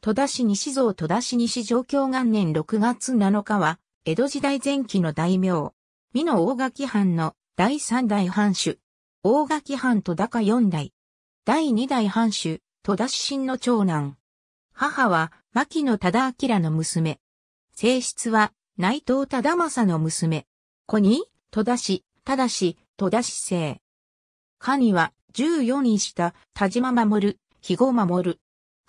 戸田市西蔵戸田市西上京元年6月7日は、江戸時代前期の大名、美濃大垣藩の第3代藩主、大垣藩戸高4代、第2代藩主、戸田市新の長男。母は、牧野忠明の娘。性質は、内藤忠政の娘。子に、戸田市、忠氏、戸田市生。家には、14した、田島守、肥後守、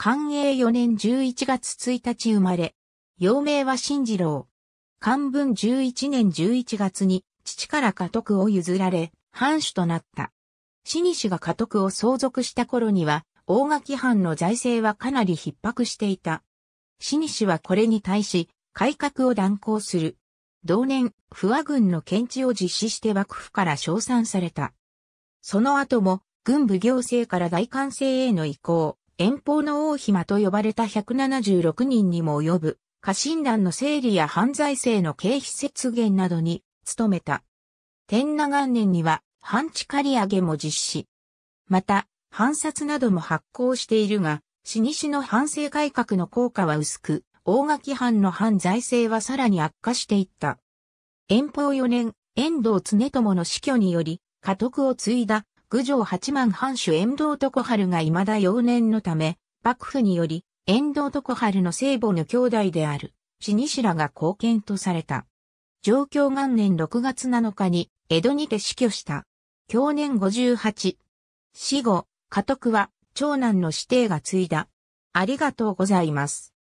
寛永4年11月1日生まれ、幼名は新次郎。漢文11年11月に父から家督を譲られ、藩主となった。死西が家督を相続した頃には、大垣藩の財政はかなり逼迫していた。死西はこれに対し、改革を断行する。同年、不和軍の検知を実施して幕府から称賛された。その後も、軍部行政から大官制への移行、遠方の王暇と呼ばれた176人にも及ぶ、家臣団の整理や犯罪性の経費節減などに努めた。天那元年には、半地借り上げも実施。また、藩札なども発行しているが、死にしの反省改革の効果は薄く、大垣藩の藩財政はさらに悪化していった。遠方4年、遠藤常友の死去により、家督を継いだ郡上八幡藩主遠藤徳春が未だ幼年のため、幕府により、遠藤徳春の聖母の兄弟である、死しらが貢献とされた。上京元年6月7日に、江戸にて死去した。去年58。死後、家督は、長男の指定が継いだ。ありがとうございます。